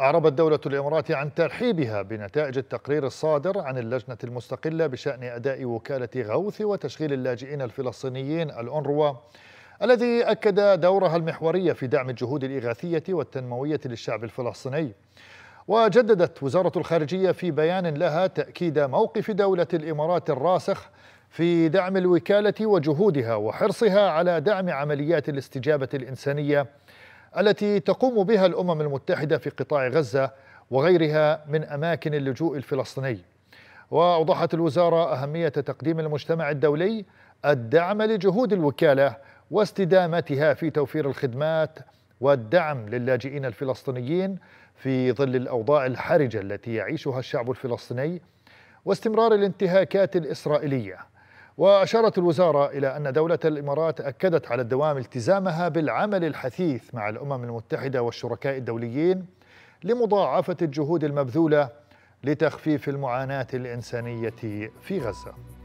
أعربت دولة الإمارات عن ترحيبها بنتائج التقرير الصادر عن اللجنة المستقلة بشأن أداء وكالة غوث وتشغيل اللاجئين الفلسطينيين الأونروا الذي أكد دورها المحوري في دعم الجهود الإغاثية والتنموية للشعب الفلسطيني وجددت وزارة الخارجية في بيان لها تأكيد موقف دولة الإمارات الراسخ في دعم الوكالة وجهودها وحرصها على دعم عمليات الاستجابة الإنسانية التي تقوم بها الامم المتحده في قطاع غزه وغيرها من اماكن اللجوء الفلسطيني واوضحت الوزاره اهميه تقديم المجتمع الدولي الدعم لجهود الوكاله واستدامتها في توفير الخدمات والدعم للاجئين الفلسطينيين في ظل الاوضاع الحرجه التي يعيشها الشعب الفلسطيني واستمرار الانتهاكات الاسرائيليه وأشارت الوزارة إلى أن دولة الإمارات أكدت على الدوام التزامها بالعمل الحثيث مع الأمم المتحدة والشركاء الدوليين لمضاعفة الجهود المبذولة لتخفيف المعاناة الإنسانية في غزة